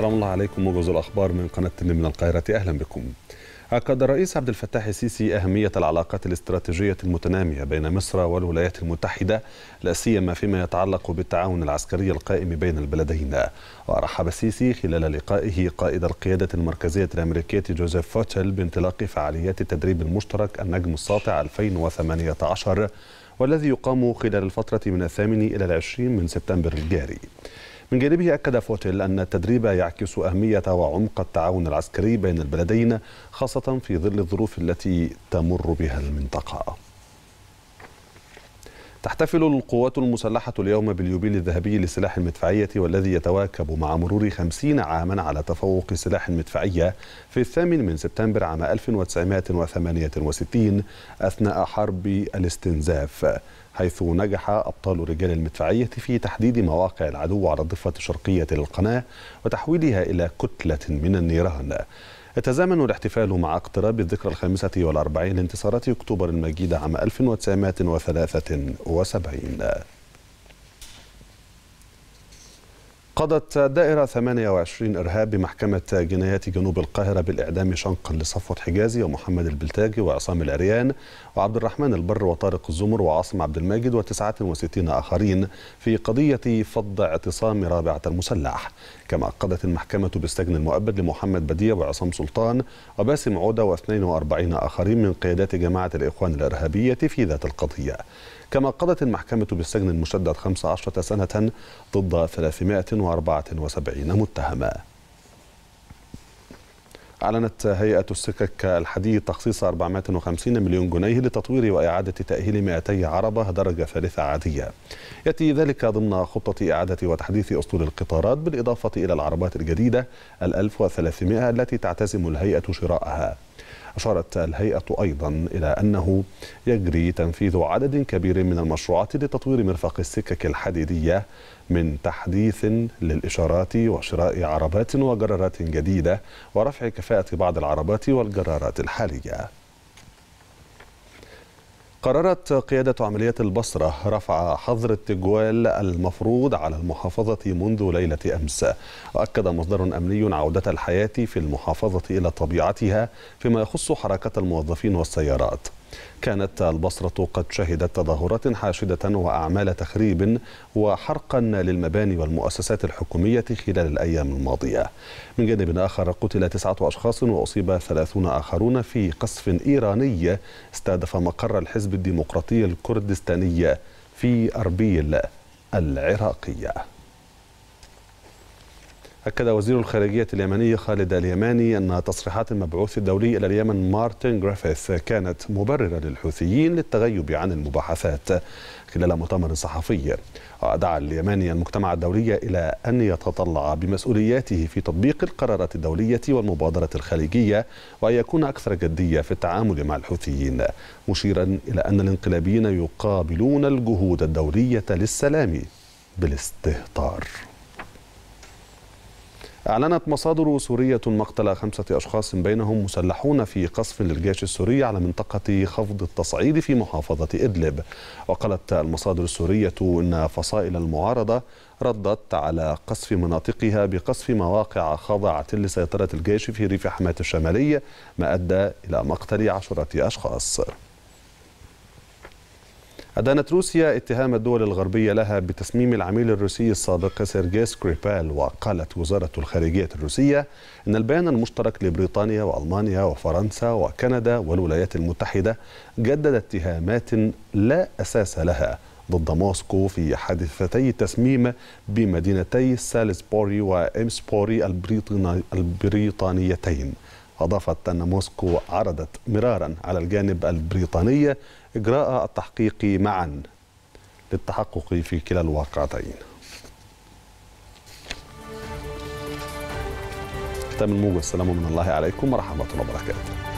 السلام الله عليكم موجز الأخبار من قناة من القاهرة أهلا بكم أكد الرئيس عبد الفتاح السيسي أهمية العلاقات الاستراتيجية المتنامية بين مصر والولايات المتحدة لا سيما فيما يتعلق بالتعاون العسكري القائم بين البلدين. ورحب السيسي خلال لقائه قائد القيادة المركزية الأمريكية جوزيف فوتل بانطلاق فعاليات التدريب المشترك النجم الساطع 2018 والذي يقام خلال الفترة من الثامن إلى العشرين من سبتمبر الجاري. من جانبه أكد فوتيل أن التدريب يعكس أهمية وعمق التعاون العسكري بين البلدين خاصة في ظل الظروف التي تمر بها المنطقة تحتفل القوات المسلحة اليوم باليوبيل الذهبي لسلاح المدفعية والذي يتواكب مع مرور خمسين عاما على تفوق سلاح المدفعية في الثامن من سبتمبر عام 1968 أثناء حرب الاستنزاف حيث نجح أبطال رجال المدفعية في تحديد مواقع العدو على الضفة الشرقية للقناة وتحويلها إلى كتلة من النيران يتزامن الاحتفال مع اقتراب الذكرى الخامسة والأربعين لانتصارات أكتوبر المجيد عام 1973 قضت دائرة 28 إرهاب بمحكمة جنايات جنوب القاهرة بالإعدام شنقا لصفوت حجازي ومحمد البلتاجي وعصام العريان وعبد الرحمن البر وطارق الزمر وعاصم عبد الماجد و69 آخرين في قضية فض اعتصام رابعة المسلح كما قضت المحكمة بالسجن المؤبد لمحمد بديع وعصام سلطان وباسم عودة و42 آخرين من قيادات جماعة الإخوان الإرهابية في ذات القضية كما قضت المحكمة بالسجن المشدد 15 سنة ضد 374 متهمة أعلنت هيئة السكك الحديد تخصيص 450 مليون جنيه لتطوير وإعادة تأهيل 200 عربة درجة ثالثة عادية يأتي ذلك ضمن خطة إعادة وتحديث أسطول القطارات بالإضافة إلى العربات الجديدة ال 1300 التي تعتزم الهيئة شراءها أشارت الهيئة أيضا إلى أنه يجري تنفيذ عدد كبير من المشروعات لتطوير مرفق السكك الحديدية من تحديث للإشارات وشراء عربات وجرارات جديدة ورفع كفاءة بعض العربات والجرارات الحالية قررت قيادة عملية البصرة رفع حظر التجوال المفروض على المحافظة منذ ليلة أمس وأكد مصدر أمني عودة الحياة في المحافظة إلى طبيعتها فيما يخص حركة الموظفين والسيارات كانت البصرة قد شهدت تظاهرات حاشدة وأعمال تخريب وحرقا للمباني والمؤسسات الحكومية خلال الأيام الماضية من جانب آخر قتل تسعة أشخاص وأصيب ثلاثون آخرون في قصف إيراني استهدف مقر الحزب الديمقراطي الكردستاني في أربيل العراقيه أكد وزير الخارجية اليمني خالد اليماني أن تصريحات المبعوث الدولي إلى اليمن مارتن جريفيث كانت مبررة للحوثيين للتغيب عن المباحثات خلال مؤتمر صحفي ودعا اليماني المجتمع الدولي إلى أن يتطلع بمسؤولياته في تطبيق القرارات الدولية والمبادرة الخليجية وأن يكون أكثر جدية في التعامل مع الحوثيين مشيرا إلى أن الانقلابيين يقابلون الجهود الدولية للسلام بالاستهتار أعلنت مصادر سورية مقتل خمسة أشخاص بينهم مسلحون في قصف للجيش السوري على منطقة خفض التصعيد في محافظة إدلب وقالت المصادر السورية أن فصائل المعارضة ردت على قصف مناطقها بقصف مواقع خاضعة لسيطرة الجيش في ريف حماة الشمالية ما أدى إلى مقتل عشرة أشخاص أدانت روسيا اتهام الدول الغربية لها بتسميم العميل الروسي السابق سيرجي سكريبال وقالت وزارة الخارجية الروسية أن البيان المشترك لبريطانيا وألمانيا وفرنسا وكندا والولايات المتحدة جدد اتهامات لا أساس لها ضد موسكو في حادثتي التسميم بمدينتي سالزبوري وإمسبوري البريطانيتين وأضافت أن موسكو عرضت مرارا على الجانب البريطاني إجراء التحقيق معا للتحقق في كلا الواقعتين تم الموجز السلام من الله عليكم ورحمة الله وبركاته